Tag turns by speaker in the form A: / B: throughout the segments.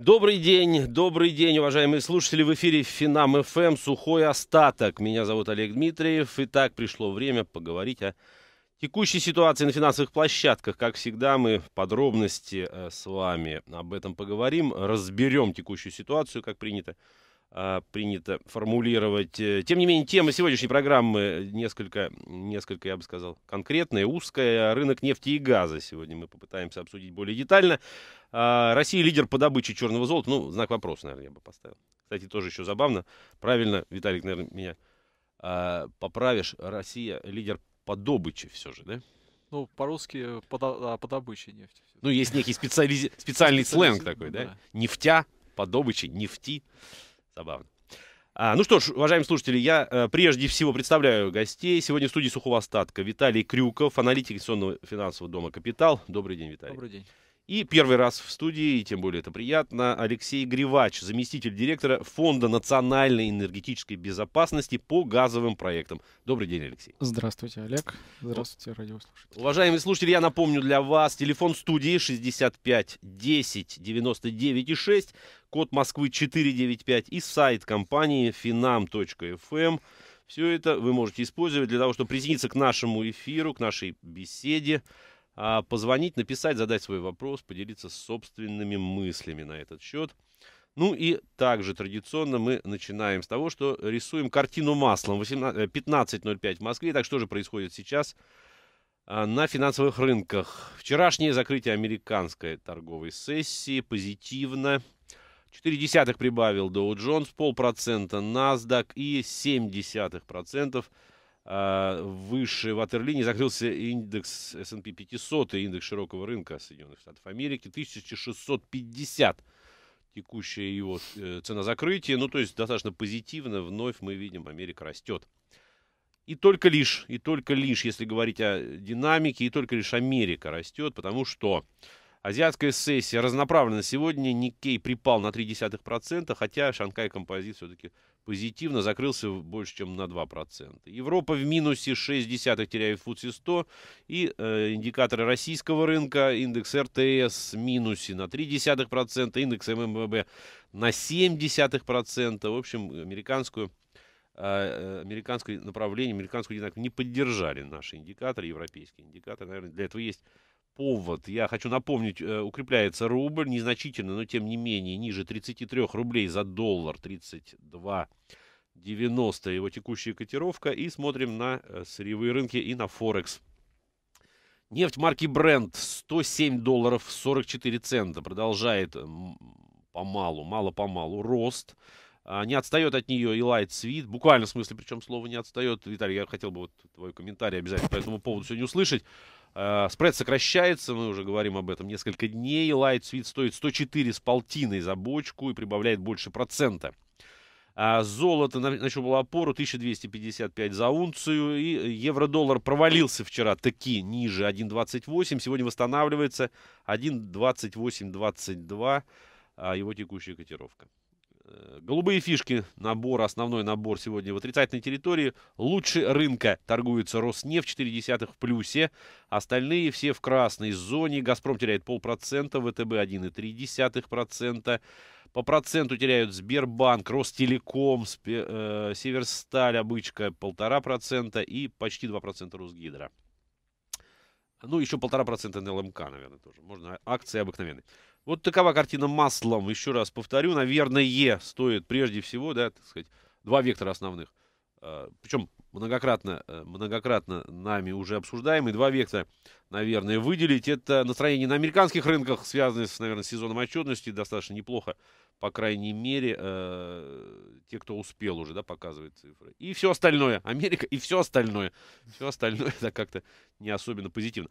A: Добрый день, добрый день, уважаемые слушатели. В эфире Финам ФМ «Сухой остаток». Меня зовут Олег Дмитриев. Итак, пришло время поговорить о текущей ситуации на финансовых площадках. Как всегда, мы в подробности э, с вами об этом поговорим, разберем текущую ситуацию, как принято а, принято формулировать. Э, тем не менее, тема сегодняшней программы э, несколько, несколько, я бы сказал, конкретная, узкая. Рынок нефти и газа сегодня мы попытаемся обсудить более детально. А, Россия лидер по добыче черного золота. Ну, знак вопроса, наверное, я бы поставил. Кстати, тоже еще забавно. Правильно, Виталик, наверное, меня а, поправишь. Россия лидер по добыче все же, да? Ну,
B: по-русски э, по, по добыче нефти.
A: Ну, есть некий специализ... специальный сленг такой, ну да? да? Нефтя, по добыче, нефти. Забавно. А, ну что ж, уважаемые слушатели, я э, прежде всего представляю гостей. Сегодня в студии сухого остатка Виталий Крюков, аналитик инвестиционного финансового дома «Капитал». Добрый день, Виталий. Добрый день. И первый раз в студии, и тем более это приятно, Алексей Гривач, заместитель директора Фонда национальной энергетической безопасности по газовым проектам. Добрый день, Алексей.
C: Здравствуйте, Олег. Здравствуйте, радиослушатели.
A: Уважаемые слушатели, я напомню для вас, телефон студии 65 10 99 6, код Москвы 495 и сайт компании finam.fm. Эм. Все это вы можете использовать для того, чтобы присоединиться к нашему эфиру, к нашей беседе. А, позвонить, написать, задать свой вопрос, поделиться собственными мыслями на этот счет. Ну и также традиционно мы начинаем с того, что рисуем картину маслом 15.05 э, в Москве. Так что же происходит сейчас а, на финансовых рынках? Вчерашнее закрытие американской торговой сессии позитивно. 0,4 прибавил Dow Jones, полпроцента NASDAQ и 0,7% а, выше ватерлинии закрылся индекс S&P 500, и индекс широкого рынка Соединенных Штатов Америки, 1650 текущая его э, цена закрытия. Ну, то есть достаточно позитивно. Вновь мы видим, Америка растет. И только лишь, и только лишь, если говорить о динамике, и только лишь Америка растет, потому что азиатская сессия разноправлена сегодня. Никей припал на 0,3%, хотя Шанхай композит все-таки позитивно, закрылся больше, чем на 2%. Европа в минусе 0,6, теряет футси 100, и э, индикаторы российского рынка, индекс РТС в минусе на 0,3%, индекс ММВБ эм эм на 0,7%, в общем, американскую э, э, американское направление, американскую динамику не поддержали наши индикаторы, европейские индикаторы. Наверное, для этого есть повод. Я хочу напомнить, э, укрепляется рубль незначительно, но тем не менее ниже 33 рублей за доллар, 32,90 его текущая котировка. И смотрим на э, сырьевые рынки и на Форекс. Нефть марки Brent 107 долларов 44 цента. Продолжает помалу, мало-помалу рост. А, не отстает от нее и Light Sweet. Буквально в смысле, причем слово не отстает. Виталий, я хотел бы вот твой комментарий обязательно по этому поводу сегодня услышать. Э, спред сокращается, мы уже говорим об этом несколько дней. Light Sweet стоит 104 с полтиной за бочку и прибавляет больше процента. А золото было опору 1255 за унцию. И евро-доллар провалился вчера таки ниже 1.28. Сегодня восстанавливается 1.28.22 а его текущая котировка. Э, голубые фишки, набор, основной набор сегодня в отрицательной территории. Лучше рынка торгуется Роснефть 0,4 в плюсе. Остальные все в красной зоне. «Газпром» теряет полпроцента, ВТБ 1,3%. По проценту теряют Сбербанк, Ростелеком, Спе, э, Северсталь, обычка 1,5% и почти 2% Росгидро. Ну, еще 1,5% НЛМК, наверное, тоже. Можно а, акции обыкновенные. Вот такова картина маслом, еще раз повторю, наверное, стоит прежде всего, да, так сказать, два вектора основных. А, причем многократно, э, многократно нами уже обсуждаемые два вектора, наверное, выделить. Это настроение на американских рынках, связанное, с, наверное, с сезоном отчетности, достаточно неплохо, по крайней мере, э, те, кто успел уже, да, показывает цифры. И все остальное, Америка и все остальное. Все остальное, это как-то не особенно позитивно.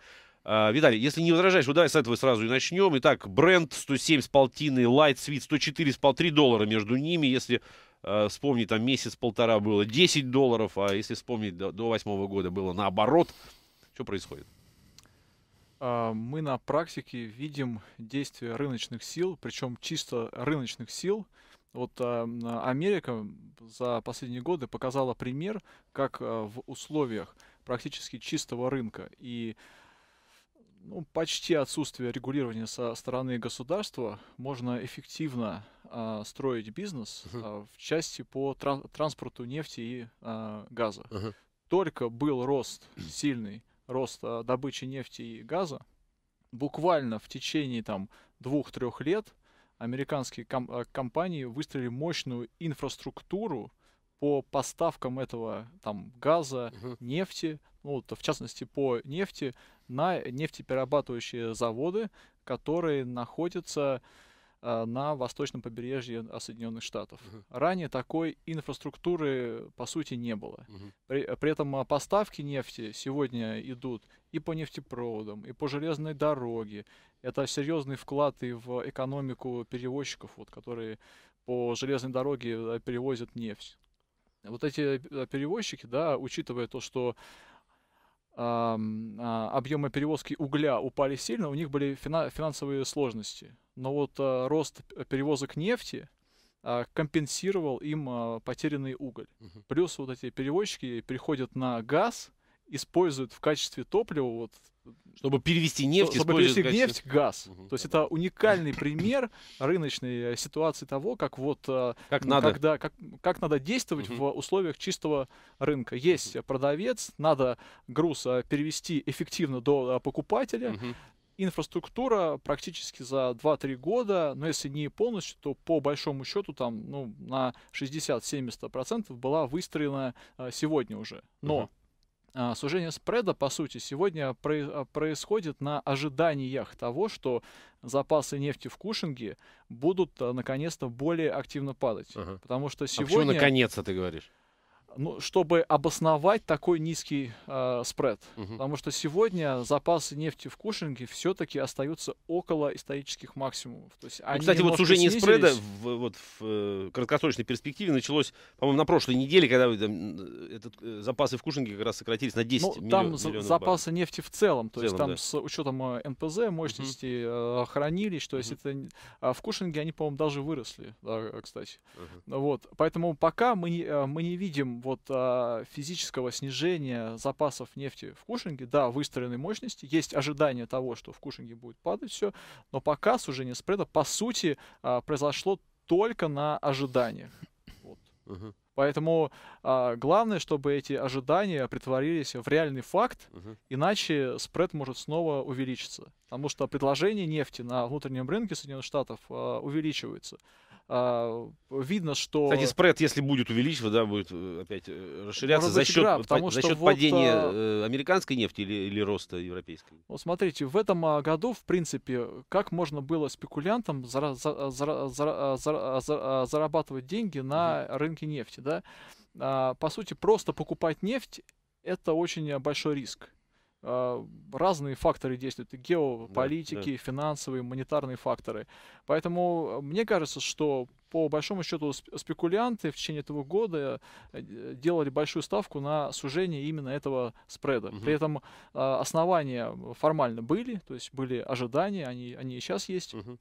A: А, Виталий, если не возражаешь, вот давай с этого сразу и начнем. Итак, бренд 107 с полтиной, Light Sweet 104 с пол доллара между ними, если э, вспомнить, там месяц-полтора было 10 долларов, а если вспомнить, до, восьмого года было наоборот. Что происходит?
B: А, мы на практике видим действия рыночных сил, причем чисто рыночных сил, вот Америка за последние годы показала пример, как в условиях практически чистого рынка и ну, почти отсутствие регулирования со стороны государства можно эффективно а, строить бизнес uh-huh. а, в части по тран- транспорту нефти и а, газа. Uh-huh. Только был рост сильный, рост а, добычи нефти и газа, буквально в течение там двух-трех лет американские ком- а, компании выстроили мощную инфраструктуру по поставкам этого там газа, uh-huh. нефти, ну, вот, в частности по нефти на нефтеперерабатывающие заводы, которые находятся э, на восточном побережье Соединенных Штатов. Uh -huh. Ранее такой инфраструктуры, по сути, не было. Uh -huh. При, при этом а, поставки нефти сегодня идут и по нефтепроводам, и по железной дороге. Это серьезный вклад и в экономику перевозчиков, вот, которые по железной дороге э, перевозят нефть. Вот эти э, перевозчики, да, учитывая то, что а, объемы перевозки угля упали сильно, у них были финансовые сложности. Но вот а, рост перевозок нефти а, компенсировал им потерянный уголь. Плюс вот эти перевозчики переходят на газ, используют в качестве топлива вот чтобы
A: перевести нефть, чтобы перевести качестве... нефть,
B: газ. Угу, То есть да. это уникальный пример рыночной э, ситуации того, как вот э, как ну, надо, когда, как, как надо действовать угу. в условиях чистого рынка. Есть угу. продавец, надо груз э, перевести эффективно до покупателя. Угу. Инфраструктура практически за 2-3 года, но если не полностью, то по большому счету там ну, на 60-70% была выстроена сегодня уже. Но угу а, сужение спреда, по сути, сегодня а, происходит на ожиданиях того, что запасы нефти в Кушинге будут а, наконец-то более активно падать. Ага. Потому что сегодня... А почему
A: наконец-то ты говоришь?
B: ну, чтобы обосновать такой низкий э, спред. Угу. Потому что сегодня запасы нефти в Кушинге все-таки остаются около исторических максимумов. То есть ну, кстати, вот сужение снизились. спреда
A: в, вот, в э, краткосрочной перспективе началось, по-моему, на прошлой неделе, когда там, э, этот, э, запасы в Кушинге как раз сократились на 10 ну, миллион, там миллионов запасы баррелей. нефти в целом, то в целом, есть там да. с
B: учетом э, НПЗ, мощности угу. э, хранилищ, то есть угу. это... А в Кушинге они, по-моему, даже выросли, да, э, кстати. Угу. Вот, поэтому пока мы, не, мы не видим вот а, физического снижения запасов нефти в Кушинге, да, выстроенной мощности, есть ожидание того, что в Кушинге будет падать все, но пока сужение спреда, по сути, а, произошло только на ожиданиях. Вот. uh Поэтому а, главное, чтобы эти ожидания притворились в реальный факт, угу. иначе спред может снова увеличиться. Потому что предложение нефти на внутреннем рынке Соединенных Штатов а, увеличивается а, видно, что... Кстати, спред,
A: если будет увеличиваться, да, будет э, опять э, расширяться за счет, игра, потому по, что за счет вот, падения а, э, американской нефти или, или роста европейской.
B: Вот смотрите, в этом а, году, в принципе, как можно было спекулянтам зара- зара- зара- зара- зара- а, зарабатывать деньги на угу. рынке нефти, да? по сути, просто покупать нефть это очень большой риск. А, разные факторы действуют, и геополитики, да, да. финансовые, монетарные факторы. Поэтому мне кажется, что по большому счету спекулянты в течение этого года э, делали большую ставку на сужение именно этого спреда. Угу. При этом а, основания формально были, то есть были ожидания, они, они и сейчас есть. Угу.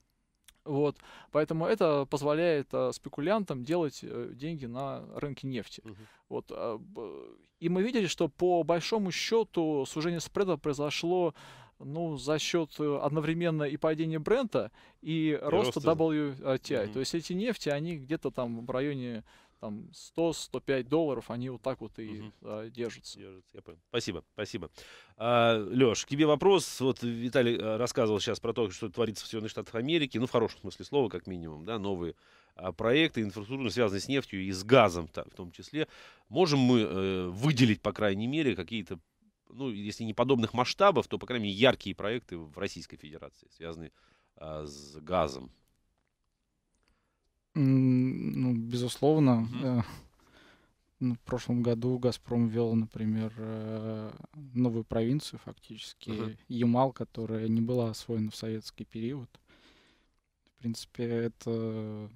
B: Вот, поэтому это позволяет а, спекулянтам делать э, деньги на рынке нефти. Угу. Вот, и мы видели, что по большому счету сужение спреда произошло ну, за счет э, одновременно и падения Брента, и, и роста, WTI. mm То есть эти нефти, они где-то там в районе там 100-105 долларов, они вот так вот и угу. держатся. держатся. Я понял.
A: Спасибо, спасибо. А, Леш, к тебе вопрос. Вот Виталий э, рассказывал сейчас про то, что творится в Соединенных Штатах Америки, ну, в хорошем смысле слова, как минимум, да, новые а, проекты инфраструктурно связанные с нефтью и с газом в том числе. Можем мы э, выделить, по крайней мере, какие-то, ну, если не подобных масштабов, то, по крайней мере, яркие проекты в Российской Федерации, связанные а, с газом?
C: Ну, безусловно. Mm-hmm. В прошлом году Газпром ввел, например, э, новую провинцию фактически, uh-huh. Ямал, которая не была освоена в советский период. В принципе, это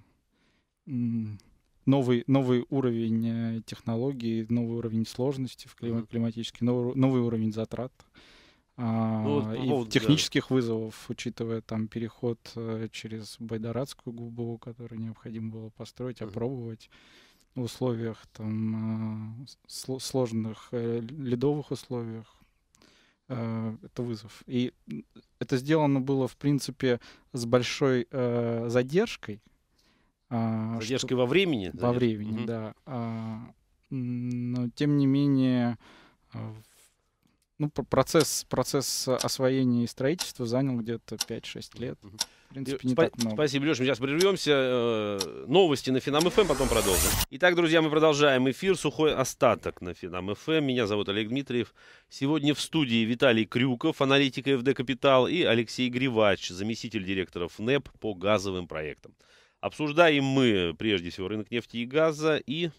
C: новый, новый уровень э, технологий, новый уровень сложности в клим- климатический, новый, новый уровень затрат. А, ну, вот, и вот, технических да. вызовов, учитывая там переход э, через Байдарадскую губу, которую необходимо было построить, опробовать в условиях там э, сложных ледовых условиях, это вызов. И это сделано было, в принципе, с большой задержкой, а, Задержкой что... во времени? Во задержка. времени, угу. да. А, но, тем не менее, а, ну, процесс, процесс освоения и строительства занял где-то 5-6 лет. В принципе, не Спа- так много.
A: Спасибо, Леша. Мы сейчас прервемся. Э, новости на Финам ФМ, эм, потом продолжим. Итак, друзья, мы продолжаем эфир. Сухой остаток на Финам ФМ. Эм. Меня зовут Олег Дмитриев. Сегодня в студии Виталий Крюков, аналитик ФД Капитал, и Алексей Гривач, заместитель директора ФНЭП по газовым проектам. Обсуждаем мы, прежде всего, рынок нефти и газа и,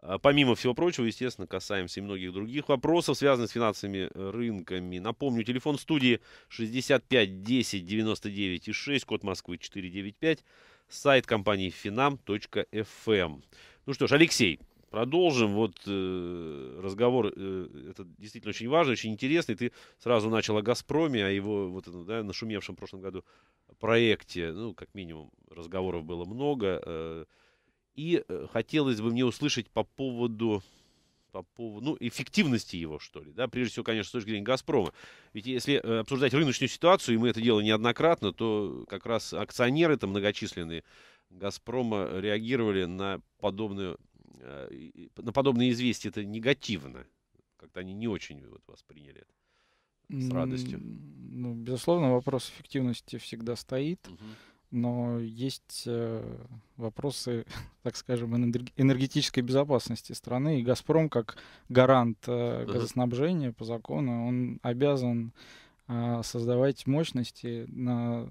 A: а, помимо всего прочего, естественно, касаемся и многих других вопросов, связанных с финансовыми э, рынками. Напомню, телефон студии 65 10 99 и 6, код Москвы 495, сайт компании finam.fm. Эм». Ну что ж, Алексей, Продолжим вот э, разговор, э, это действительно очень важно, очень интересный. Ты сразу начал о «Газпроме», о его вот, да, нашумевшем в прошлом году проекте. Ну, как минимум, разговоров было много. Э, и э, хотелось бы мне услышать по поводу, по поводу ну, эффективности его, что ли. Да? Прежде всего, конечно, с точки зрения «Газпрома». Ведь если э, обсуждать рыночную ситуацию, и мы это делали неоднократно, то как раз акционеры то многочисленные «Газпрома» реагировали на подобную Э, на подобные известия это негативно. Как-то они не очень вот, восприняли это с радостью.
C: Ну, безусловно, вопрос эффективности всегда стоит, угу. но есть э, вопросы, так скажем, энергетической безопасности страны. И Газпром, как гарант э, газоснабжения по закону, он обязан э, создавать мощности на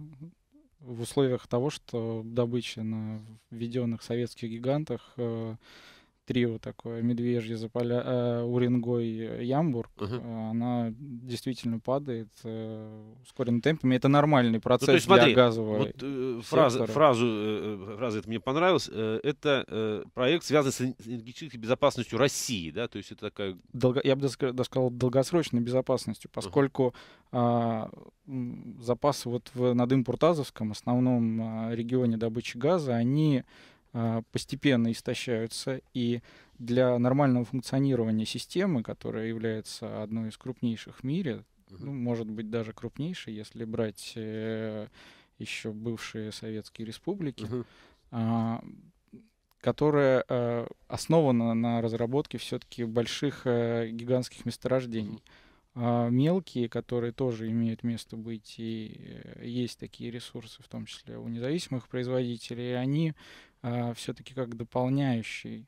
C: в условиях того, что добыча на введенных советских гигантах э, трио такое, медвежье, заполя... э, Уренгой, э, Ямбург, uh-huh. она действительно падает э, ускоренными темпами. Это нормальный процесс ну, то есть, для смотри, газового вот, э, фраза, фразу,
A: э, э фраза, это мне понравилась, э, это э, проект связан с энергетической безопасностью России, да, то есть это такая...
C: Долго... Я бы даже сказал, долгосрочной безопасностью, поскольку uh-huh. э, запасы вот в, над Импуртазовском, основном а, регионе добычи газа, они а, постепенно истощаются, и для нормального функционирования системы, которая является одной из крупнейших в мире, ну, может быть, даже крупнейшей, если брать э, еще бывшие советские республики, uh-huh. которая а, основана на разработке все-таки больших а, гигантских месторождений. А, мелкие, которые тоже имеют место быть, и э, есть такие ресурсы, в том числе у независимых производителей, они э, а, все-таки как дополняющий.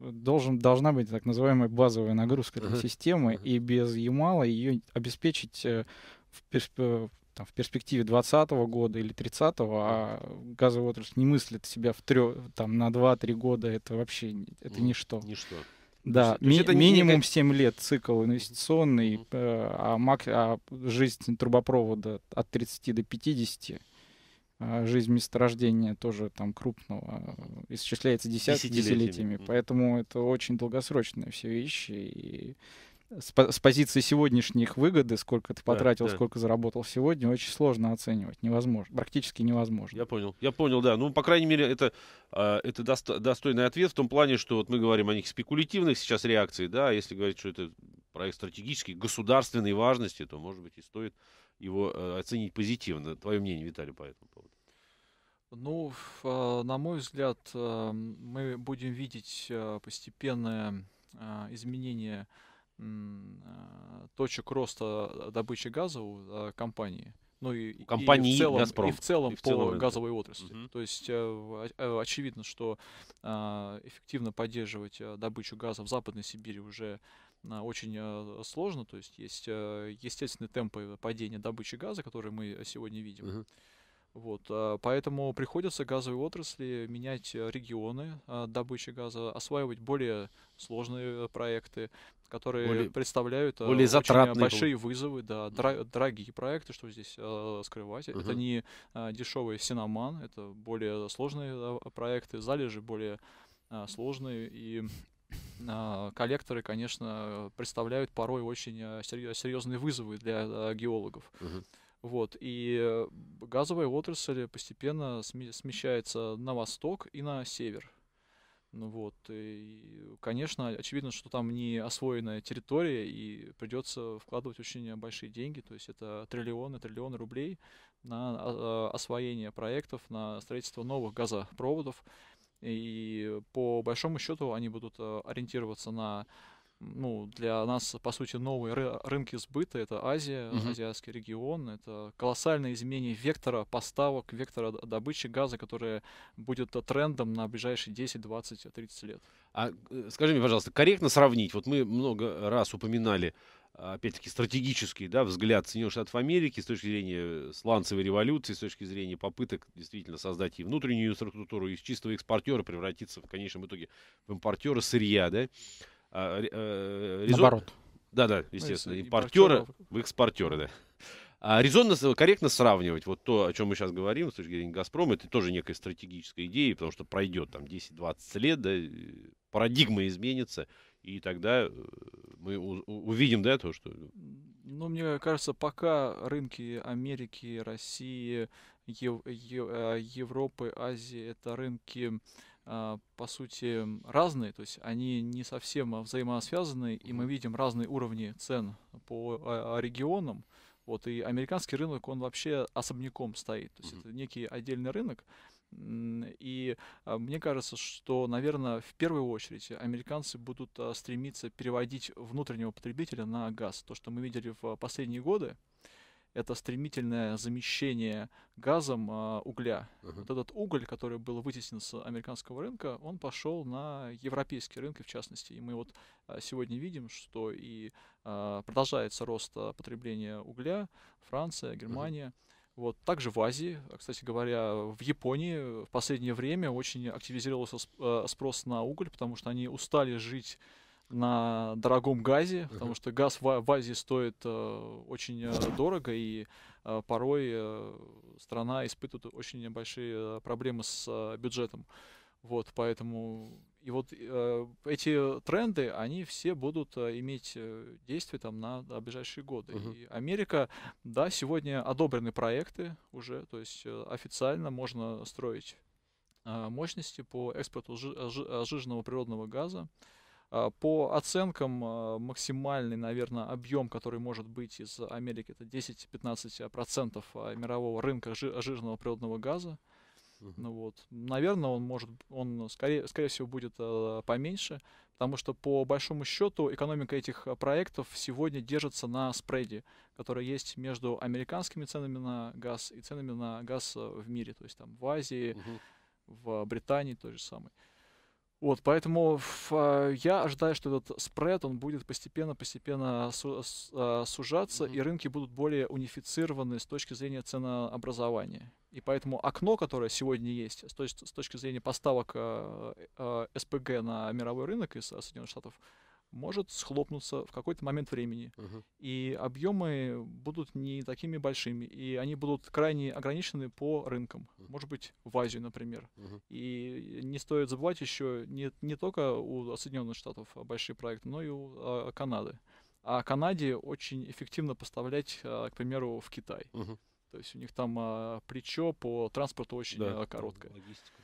C: Должен, должна быть так называемая базовая нагрузка этой uh-huh. системы, uh-huh. и без Ямала ее обеспечить э, в, персп... Э, там, в перспективе 2020 года или 30 а газовая отрасль не мыслит себя в трё... там, на 2-3 года, это вообще это ничто. Ничто. Да, ми- это минимум не... 7 лет цикл инвестиционный, mm-hmm. а, мак- а жизнь трубопровода от 30 до 50. А, жизнь месторождения тоже там крупного э, исчисляется десятками десятилетиями. Mm. Поэтому это очень долгосрочные все вещи. И с, по с позиции сегодняшних выгоды, сколько ты потратил, да, да. сколько заработал сегодня, очень сложно оценивать. Невозможно. Практически невозможно.
A: Я понял. Я понял, да. Ну, по крайней мере, это, э, это досто достойный ответ в том плане, что вот мы говорим о них спекулятивных сейчас реакций, да, а если говорить, что это проект стратегический, государственной важности, то, может быть, и стоит его э, оценить позитивно. Твое мнение, Виталий, по этому поводу?
B: Ну, а, на мой взгляд, а, мы будем видеть а, постепенное изменение точек роста добычи газа у компании. Ну и, компании и в целом, И в целом и в целом по целом газовой отрасли. Угу. То есть э, э, очевидно, что эффективно поддерживать добычу газа в Западной Сибири уже очень э, сложно, то есть есть э, естественные темпы падения добычи газа, которые мы э, сегодня видим. Вот, а, поэтому приходится газовой отрасли менять регионы добычи газа, осваивать более сложные проекты, которые более, представляют более очень большие был. вызовы, да, дорогие проекты, что здесь э, скрывать. Угу. Это не э, дешевый синоман, это более сложные проекты, залежи более сложные и а, коллекторы, конечно, представляют порой очень а, серьезные вызовы для а, геологов. Угу. Вот, и газовая отрасль постепенно смещается на восток и на север. Ну вот, и, конечно, очевидно, что там не освоенная территория, и придется вкладывать очень большие деньги, то есть это триллионы, триллионы рублей на освоение проектов, на строительство новых газопроводов. И по большому счету они будут э, ориентироваться на ну, для нас, по сути, новые ры рынки сбыта — это Азия, uh-huh. азиатский регион, это колоссальное изменение вектора поставок, вектора добычи газа, которое будет э, трендом на ближайшие 10, 20, 30 лет.
A: А э, скажи мне, пожалуйста, корректно сравнить, вот мы много раз упоминали а, опять-таки, стратегический да, взгляд Соединенных Штатов Америки с точки зрения э, сланцевой революции, с точки зрения попыток действительно создать и внутреннюю структуру, из чистого экспортера превратиться в конечном итоге в импортера сырья, да? А, а, резон... Наоборот. Да-да, ну, естественно, импортера в экспортера, да. А резонно, корректно сравнивать вот то, о чем мы сейчас говорим с точки зрения «Газпрома», это тоже некая стратегическая идея, потому что пройдет там 10-20 лет, да, парадигма изменится – и тогда э, мы увидим, да, то, что...
B: Ну, мне кажется, пока рынки Америки, России, Ев э, Европы, Азии — это рынки, а, по сути, разные, то есть они не совсем взаимосвязаны, и мы видим разные уровни цен по а, а, регионам. Вот, и американский рынок, он вообще особняком стоит. То есть это некий отдельный рынок, и а, мне кажется, что, наверное, в первую очередь американцы будут а, стремиться переводить внутреннего потребителя на газ. То, что мы видели в последние годы, это стремительное замещение газом э, угля. Uh-huh. Вот этот уголь, который был вытеснен с американского рынка, он пошел на европейские рынки, в частности. И мы вот сегодня видим, что и э, продолжается рост потребления угля, Франция, Германия. Uh-huh. Вот. Также в Азии, а, кстати говоря, в Японии в последнее время очень активизировался э, спрос на уголь, потому что они устали жить на дорогом газе, потому что газ в, Азии стоит э, очень э, дорого, и порой страна испытывает очень небольшие проблемы с бюджетом. Вот, поэтому и вот э, эти тренды, они все будут э, иметь э, действие там на, на ближайшие годы. Uh-huh. И Америка, да, сегодня одобрены проекты уже, то есть э, официально можно строить э, мощности по экспорту жи- э, жи- э, жиженного природного газа. Э, по оценкам э, максимальный, наверное, объем, который может быть из Америки, это 10-15% мирового рынка жи- жирного природного газа. Uh-huh. Ну вот, наверное, он может, он скорее, скорее всего будет э, поменьше, потому что по большому счету экономика этих э, проектов сегодня держится на спреде, который есть между американскими ценами на газ и ценами на газ э, в мире, то есть там в Азии, uh-huh. в Британии то же самое. Вот, поэтому а, я ожидаю, что этот спред, он будет постепенно-постепенно а, сужаться, mm-hmm. и рынки будут более унифицированы с точки зрения ценообразования. И поэтому окно, которое сегодня есть, с, точ- с точки зрения поставок а, СПГ на мировой рынок из Соединенных Штатов, может схлопнуться в какой-то момент времени. Угу. И объемы будут не такими большими, и они будут крайне ограничены по рынкам. Угу. Может быть, в Азию, например. Угу. И не стоит забывать еще не, не только у Соединенных Штатов большие проекты, но и у а, Канады. А Канаде очень эффективно поставлять, а, к примеру, в Китай. Угу. То есть у них там а, плечо по транспорту очень да, а, короткое. Логистика.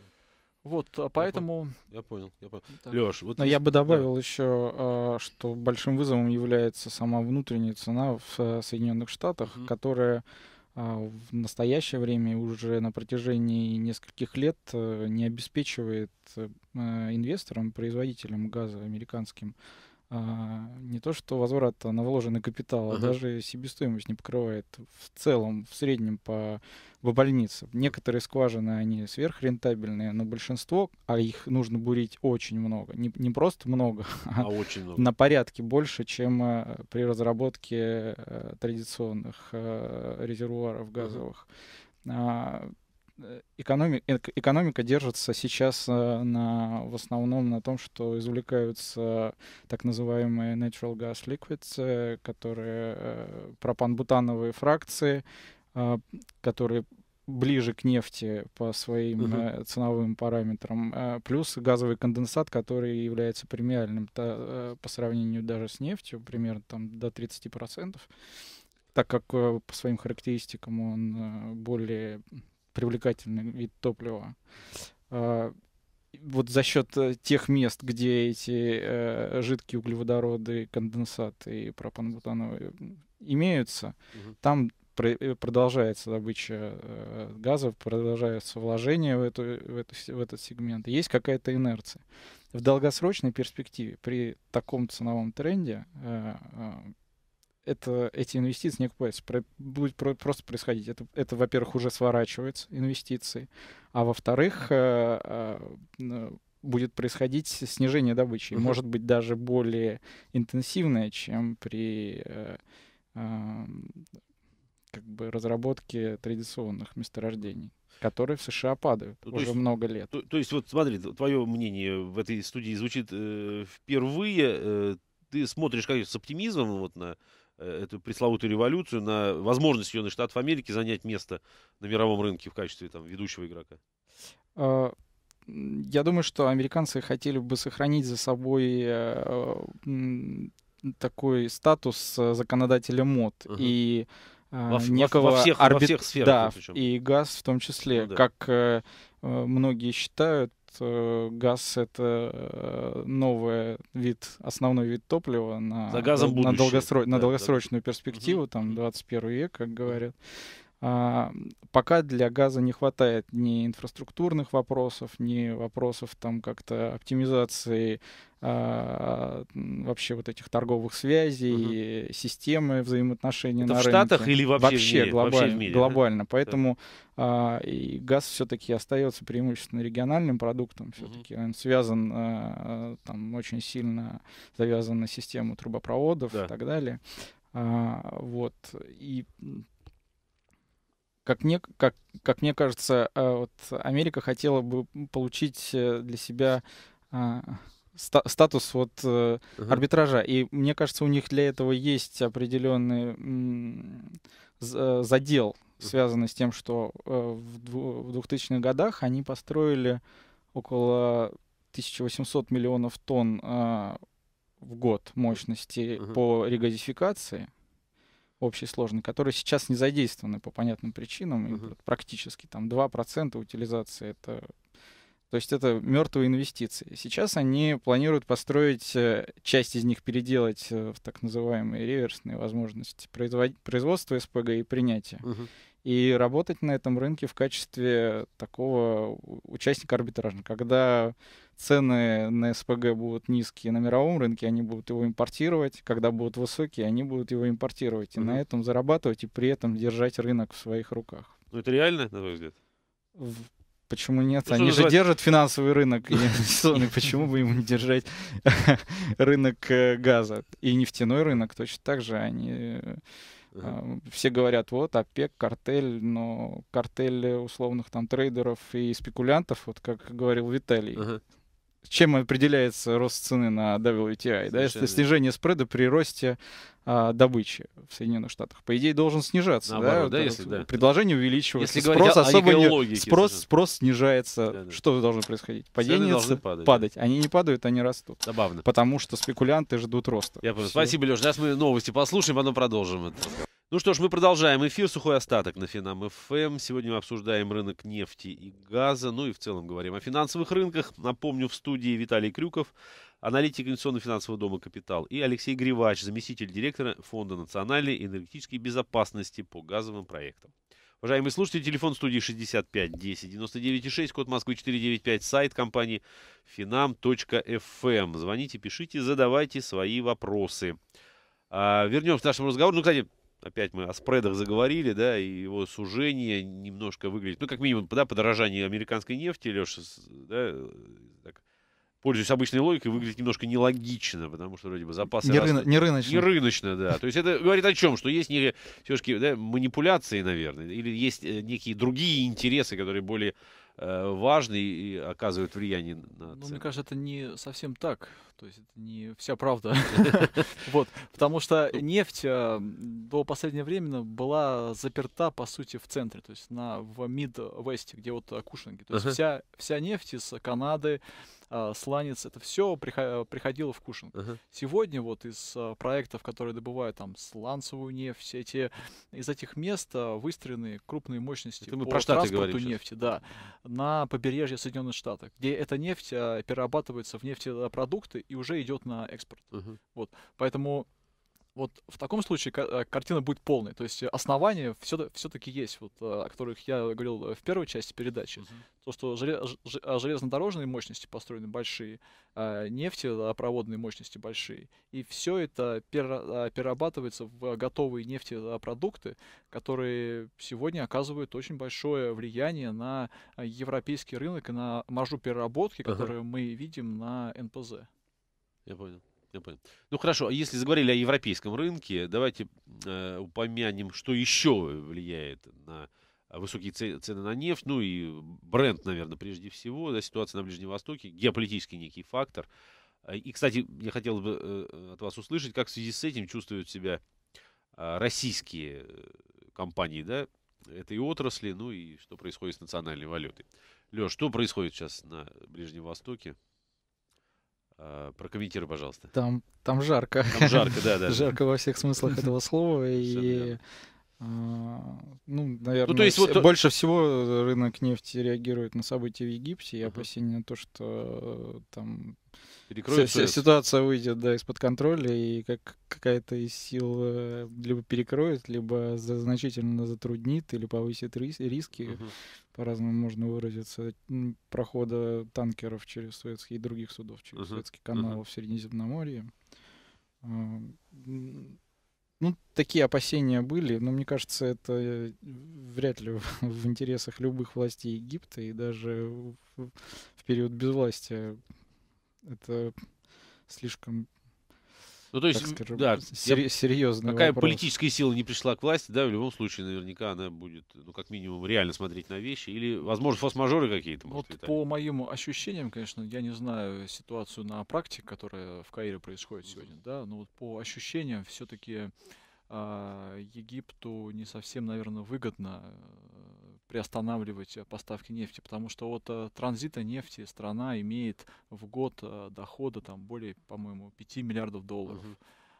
B: Вот, а, поэтому... Я понял, я понял. Леш, вот... Но я бы добавил
C: да. еще, что большим вызовом является сама внутренняя цена в э, Соединенных Штатах, угу. которая а, в настоящее время уже на протяжении нескольких лет э, не обеспечивает э, инвесторам, производителям газа американским а, не то что возврат на вложенный капитал, uh-huh. а даже себестоимость не покрывает в целом, в среднем по, по больнице. Некоторые скважины, они сверхрентабельные, но большинство, а их нужно бурить очень много. Не, не просто много, а, а очень много. на порядке больше, чем э, при разработке э, традиционных э, резервуаров газовых. Uh-huh экономика, экономика держится сейчас э, на, в основном на том, что извлекаются так называемые natural gas liquids, э, которые э, бутановые фракции, которые ближе к нефти по своим Uh -huh. ценовым параметрам, плюс газовый конденсат, который является премиальным по сравнению даже с нефтью, примерно там до 30%, так как по своим характеристикам он более привлекательный вид топлива. А, вот за счет э, тех мест, где эти э, жидкие углеводороды, конденсаты и пропанбутановые имеются, угу. там э, продолжается добыча газов, продолжается вложение в, эту, в, эту, в этот сегмент. Есть какая-то инерция. В долгосрочной перспективе при таком ценовом тренде это, эти инвестиции не окупаются. Про, будет про, просто происходить. Это, это, во-первых, уже сворачивается инвестиции, а во-вторых, э, э, будет происходить снижение добычи. Угу. Может быть, даже более интенсивное, чем при э, э, как бы разработке традиционных месторождений которые в США падают ну, то уже есть, много лет.
A: То, то есть, вот смотри, твое мнение в этой студии звучит э, впервые. Э, ты смотришь, конечно, с оптимизмом вот на Э, эту пресловутую революцию, на возможность Соединенных Штатов Америки занять место на мировом рынке в качестве там, ведущего игрока?
C: Э, я думаю, что американцы хотели бы сохранить за собой э, такой статус законодателя мод uh и во, некого во всех, арбит... во всех сферах, да, и газ в том числе, ну, да. как многие считают, Э, газ — это э, новый вид, основной вид топлива на, За газом на, будущее. да, на долгосрочную да. перспективу, угу. там, 21 век, как говорят. А, пока для газа не хватает ни инфраструктурных вопросов, ни вопросов там как-то оптимизации а, вообще вот этих торговых связей, угу. системы взаимоотношений Это на в рынке. Штатах или вообще, вообще в мире? Глобально, вообще в мире, глобально. Да? Поэтому да. а, и газ все-таки остается преимущественно региональным продуктом. Все-таки угу. он связан а, там очень сильно завязан на систему трубопроводов да. и так далее. А, вот и как мне, как, как мне кажется, э, вот Америка хотела бы получить э, для себя а, статус вот uh арбитража. И мне кажется, у них для этого есть определенный задел, связанный с тем, что в 2000-х годах они построили около 1800 миллионов тонн а, в год мощности uh по регазификации общей сложной, которые сейчас не задействованы по понятным причинам. Угу. И практически там 2% утилизации — это то есть это мертвые инвестиции. Сейчас они планируют построить, э, часть из них переделать э, в так называемые реверсные возможности производства СПГ и принятия. Угу. И работать на этом рынке в качестве такого участника арбитража. Когда цены на СПГ будут низкие на мировом рынке, они будут его импортировать. Когда будут высокие, они будут его импортировать. И угу. на этом зарабатывать, и при этом держать рынок в своих руках.
A: Ну это реально, на твой взгляд?
C: почему нет? Они же держат финансовый рынок инвестиционный, почему бы ему не держать рынок э, газа? И нефтяной рынок точно так же. Они э, э, все говорят, вот, ОПЕК, картель, но картель условных там трейдеров и спекулянтов, вот как говорил Виталий, чем определяется рост цены на WTI, Совершенно да, это снижение спреда при росте а, добычи в Соединенных Штатах. По идее, должен снижаться, Наоборот, да, да, если, да, предложение увеличивается, если спрос говорить, особо не, спрос, спрос снижается. Да, да. Что должно происходить? Падение цен падать. падать. Они не падают, они растут. Добавно. Потому что спекулянты ждут роста. Я Спасибо,
A: Леша. Сейчас мы новости послушаем, потом продолжим это. Ну что ж, мы продолжаем эфир. Сухой остаток на Финам ФМ. Эм. Сегодня мы обсуждаем рынок нефти и газа. Ну и в целом говорим о финансовых рынках. Напомню, в студии Виталий Крюков, аналитик инвестиционно-финансового дома «Капитал», и Алексей Гривач, заместитель директора Фонда национальной энергетической безопасности по газовым проектам. Уважаемые слушатели, телефон студии 65 10 99 6, код Москвы 495, сайт компании finam.fm. Эм. Звоните, пишите, задавайте свои вопросы. А, вернемся к нашему разговору. Ну, кстати, опять мы о спредах заговорили, да, и его сужение немножко выглядит, ну, как минимум, да, подорожание американской нефти, Леша, да, так, пользуясь обычной логикой, выглядит немножко нелогично, потому что вроде бы запасы... Не, рыно, не рыночно. Не рыночно, да. То есть это говорит о чем? Что есть все-таки да, манипуляции, наверное, или есть э, некие другие интересы, которые более Э, важный и оказывает влияние на цену. Ну, мне
B: кажется, это не совсем так. То есть это не вся правда. Вот. Потому что ну, нефть э, до последнего времени была заперта, по сути, в центре, то есть на, в Мид-Весте, где вот Кушинги. То есть вся, вся нефть из Канады, а, сланец, это все э, приходило в Кушин. Uh-huh. Сегодня вот из э, проектов, которые добывают там сланцевую нефть, все эти, из этих мест э, выстроены крупные мощности это мы по про транспорту нефти, да, на побережье Соединенных Штатов, где эта нефть перерабатывается в нефтепродукты и уже идет на экспорт. Uh-huh. Вот, поэтому вот в таком случае э, картина будет полной. То есть основания все-таки есть, вот, э, о которых я говорил э, в первой части передачи. Угу. То, что а железнодорожные мощности построены большие, а нефтепроводные мощности большие. И все это а, перерабатывается в готовые нефтепродукты, которые сегодня оказывают очень большое влияние на европейский рынок и на маржу переработки, ага. которую мы видим на НПЗ.
A: Я понял. Я понял. Ну хорошо, а если заговорили о европейском рынке, давайте э, упомянем, что еще влияет на высокие цены на нефть, ну и бренд, наверное, прежде всего, да, ситуация на Ближнем Востоке, геополитический некий фактор. А, и, кстати, я хотел бы э, э, от вас услышать, как в связи с этим чувствуют себя а, российские э, компании, да, этой отрасли, ну и что происходит с национальной валютой. Леш, что происходит сейчас на Ближнем Востоке? А, прокомментируй, пожалуйста. Там,
C: там жарко. Там жарко, да, да. Жарко во всех смыслах этого слова. И ну, наверное, ну, то есть, вот... Э, больше всего э, рынок нефти реагирует на события в Египте и uh опасения на то, что э, там вся, ситуация выйдет да, из-под контроля, и как какая-то из сил либо перекроет, либо значительно затруднит или повысит рис- риски, uh по-разному можно выразиться, прохода танкеров через Суэцкий и других судов через uh Суэцкий канал uh в Средиземноморье. Ну, такие опасения были, но мне кажется, это э, вряд ли в интересах любых властей Египта и даже в период безвластия это слишком
A: ну, то есть, скажем, да, сер- серьезно. Какая вопрос. политическая сила не пришла к власти, да, в любом случае, наверняка она будет, ну, как минимум, реально смотреть на вещи. Или, возможно, форс-мажоры какие-то.
B: Может, вот по моим ощущениям, конечно, я не знаю ситуацию на практике, которая в Каире происходит сегодня, да, но вот по ощущениям все-таки э, а, Египту не совсем, наверное, выгодно приостанавливать э, поставки нефти, потому что от э, транзита нефти страна имеет в год э, дохода там более, по-моему, 5 миллиардов долларов.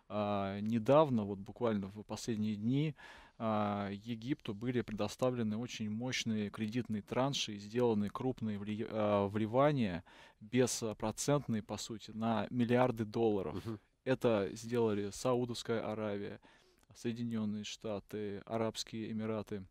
B: А, недавно, вот буквально в последние дни, а, Египту были предоставлены очень мощные кредитные транши, сделаны крупные вли... а, вливания, беспроцентные, по сути, на миллиарды долларов. Uh-huh. Это сделали Саудовская Аравия, Соединенные Штаты, Арабские Эмираты.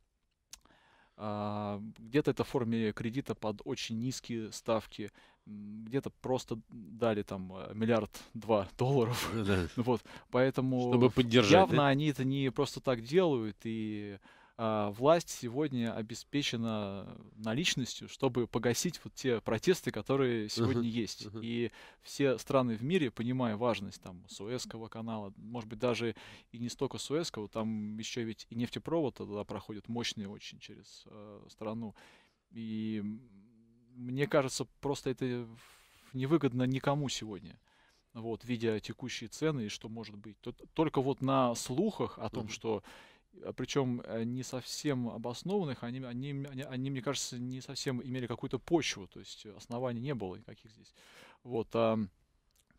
B: А, где-то это в форме кредита под очень низкие ставки, где-то просто дали там э, миллиард два долларов. Да. Вот, поэтому Чтобы поддержать, явно да? они это не просто так делают, и а, власть сегодня обеспечена наличностью, чтобы погасить вот те протесты, которые сегодня uh-huh. есть. Uh-huh. И все страны в мире, понимая важность там Суэцкого канала, может быть, даже и не столько Суэцкого, там еще ведь и нефтепровод туда проходит мощный очень через э, страну. И мне кажется, просто это невыгодно никому сегодня вот, видя текущие цены и что может быть. Только вот на слухах о том, что а, причем э, не совсем обоснованных, они, они, они, они, мне кажется, не совсем имели какую-то почву, то есть э, оснований не было никаких здесь. Вот, а,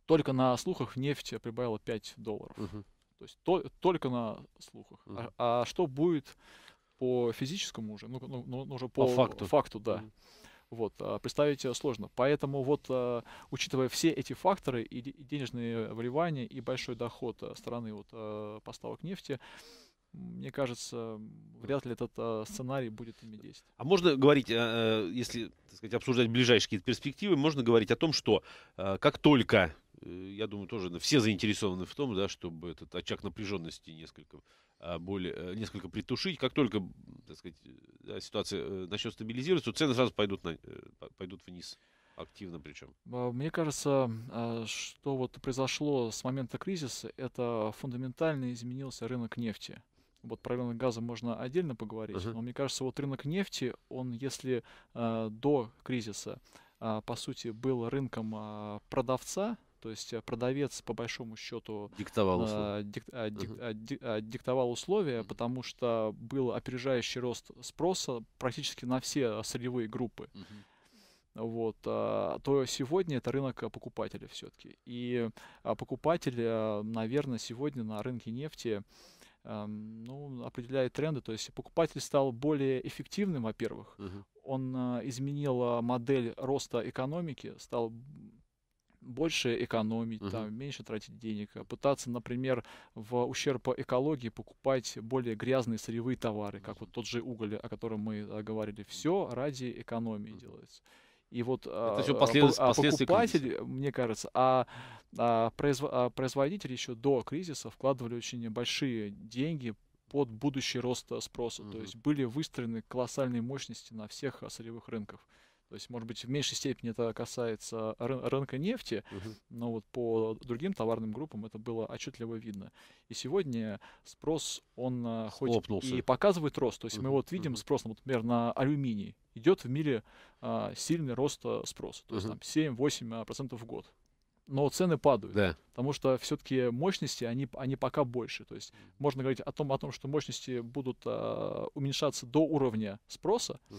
B: только на слухах нефть прибавила 5 долларов. Угу. То есть то, только на слухах. Угу. А, а что будет по физическому уже, ну, ну, ну уже по, по факту, факту да. Угу. Вот, а, представить э, сложно. Поэтому вот, а, учитывая все эти факторы, и денежные вливания, и большой доход страны вот, поставок нефти, мне кажется, вряд ли этот э, сценарий будет ими действовать.
A: А можно говорить, э, э, если так сказать, обсуждать ближайшие какие-то перспективы, можно говорить о том, что э, как только, э, я думаю, тоже ну, все заинтересованы в том, да, чтобы этот очаг напряженности несколько а, более, э, несколько притушить. Как только так сказать, ситуация э, начнет стабилизироваться, то цены сразу пойдут, на, пойдут вниз. Активно причем.
B: А, мне кажется, что вот произошло с момента кризиса, это фундаментально изменился рынок нефти вот про рынок газа можно отдельно поговорить, uh-huh. но мне кажется, вот рынок нефти, он если э, до кризиса, э, по сути, был рынком э, продавца, то есть э, продавец по большому счету диктовал э, условия, дик, а, uh-huh. диктовал условия uh-huh. потому что был опережающий рост спроса практически на все сырьевые группы. Uh-huh вот, то сегодня это рынок покупателя все-таки. И покупатель, наверное, сегодня на рынке нефти ну, определяет тренды. То есть покупатель стал более эффективным, во-первых. Угу. Он а, изменил а, модель роста экономики, стал больше экономить, uh там, меньше тратить денег, а, пытаться, например, в ущерб экологии покупать более грязные сырьевые товары, как вот тот же уголь, о котором мы говорили. Все ради экономии делается. И вот это все послед... а, а, а покупатель, мне кажется, а, а, а производители еще до кризиса вкладывали очень большие деньги под будущий рост спроса. mm То есть были выстроены колоссальные мощности на всех сырьевых рынках. То есть, может быть, в меньшей степени это касается ры- рынка нефти, uh-huh. но вот по другим товарным группам это было отчетливо видно. И сегодня спрос, он э, хоть Лопнулся. и показывает рост, то есть uh-huh. мы вот видим спрос, ну, например, на алюминий. Идет в мире а, сильный рост э, спроса, то есть там 7-8% в год но цены падают, да. потому что все-таки мощности они они пока больше, то есть можно говорить о том о том, что мощности будут э, уменьшаться до уровня спроса, угу.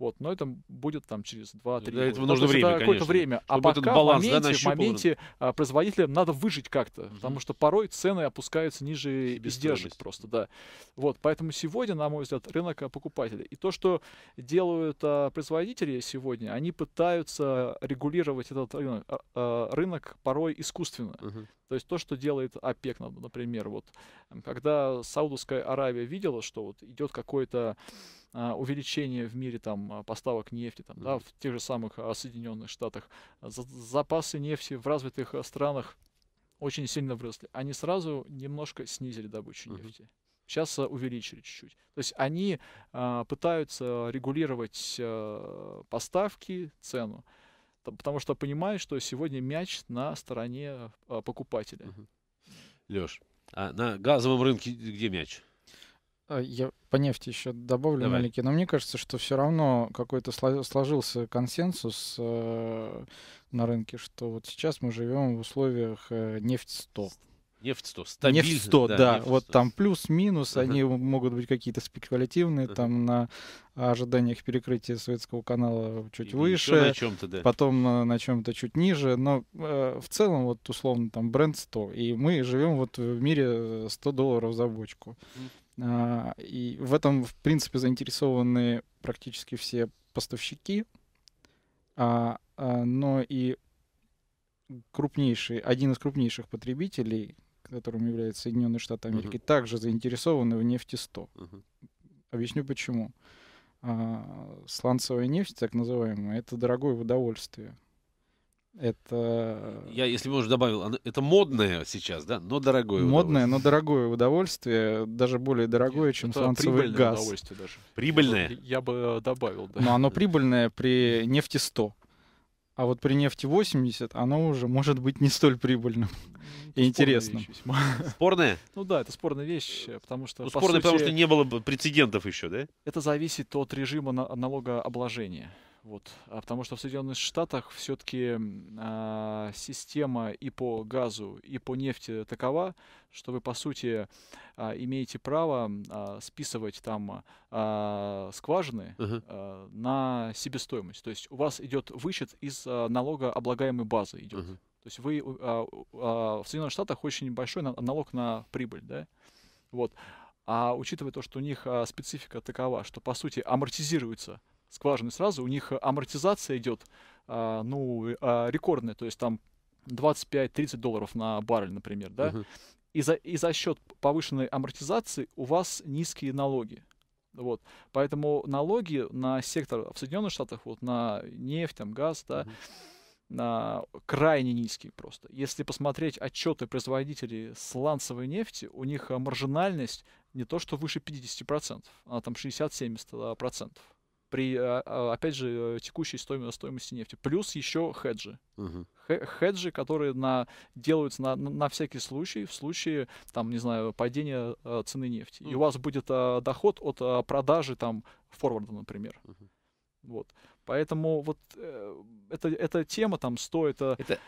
B: Вот, но это будет там через 2-3 года. Этого нужно время, это какое-то время. А чтобы а пока баланс, в моменте, да, в моменте а, производителям надо выжить как-то, угу. потому что порой цены опускаются ниже издержек просто, да. Вот, поэтому сегодня, на мой взгляд, рынок а, покупателя. И то, что делают а, производители сегодня, они пытаются регулировать этот рынок, а, а рынок порой искусственно. Угу. То есть то, что делает ОПЕК, например, вот когда Саудовская Аравия видела, что вот идет какой-то а, увеличение в мире там а, поставок нефти, там, да, в тех же самых а, Соединенных Штатах, запасы нефти в развитых странах очень сильно выросли. Они сразу немножко снизили добычу нефти. Сейчас увеличили чуть-чуть. То есть они э, пытаются регулировать э, поставки, цену, потому что понимают, что сегодня мяч на стороне э, покупателя. Угу.
A: Леш, а на газовом рынке где мяч?
C: А, я по нефти еще добавлю Давай. маленький, но мне кажется, что все равно какой-то сложился консенсус э, на рынке, что вот сейчас мы живем в условиях э, нефть 100.
A: Нефть 100, стабильно. Нефть 100, да. да. Нефть 100.
C: Вот там плюс-минус, uh-huh. они могут быть какие-то спекулятивные, uh-huh. там на ожиданиях перекрытия Советского канала чуть И выше. на чем-то, да. Потом э, на, на чем-то чуть ниже. Но э, в целом, вот условно, там бренд 100. И мы живем вот в мире 100 долларов за бочку. Uh-huh. А, и в этом, в принципе, заинтересованы практически все поставщики, а, а, но и крупнейший, один из крупнейших потребителей, которым являются Соединенные Штаты Америки, uh-huh. также заинтересованы в нефти 100. Uh-huh. Объясню почему. сланцевая нефть, так называемая, это дорогое удовольствие. Это... Э,
A: я, если можно, добавил, это модное сейчас, да, но дорогое Модное, но
C: дорогое удовольствие, даже более дорогое, Нет, чем сланцевый газ. удовольствие
A: даже. Прибыльное? Я, бы э, добавил, да.
C: Но оно прибыльное при нефти 100. А вот при нефти 80 оно уже может быть не столь прибыльным и интересным.
A: Спорная? Ну да, это спорная вещь, э, потому что... Ну, спорная, потому что не было бы прецедентов еще, да?
B: Это зависит от режима налогообложения. Вот. А потому что в Соединенных Штатах все-таки э, а, система и по газу, и по нефти такова, что вы, по сути, э, имеете право э, списывать там э, скважины э, на себестоимость. То есть у вас идет вычет из э, налогооблагаемой базы идет. Uh-huh. То есть вы э, э, в Соединенных Штатах очень большой на, налог на прибыль, да? Вот. А учитывая то, что у них а, специфика такова, что по сути амортизируется скважины сразу, у них амортизация идет, а, ну, а, рекордная, то есть там 25-30 долларов на баррель, например, да, uh-huh. и, за, и за счет повышенной амортизации у вас низкие налоги. Вот. Поэтому налоги на сектор в Соединенных Штатах, вот на нефть, там, газ, да, uh-huh на крайне низкие просто. Если посмотреть отчеты производителей сланцевой нефти, у них маржинальность не то что выше 50%, она там 60-70%. Да, процентов при, а, а, опять же, э, текущей стоимости, стоимости нефти. Плюс еще хеджи. Угу. Хеджи, которые на, делаются на, на всякий случай, в случае, там, не знаю, падения а, цены нефти. Угу. И у вас будет а, доход от а, продажи, там, форварда, например. Угу. Вот. Поэтому вот э, это, эта тема там стоит... Это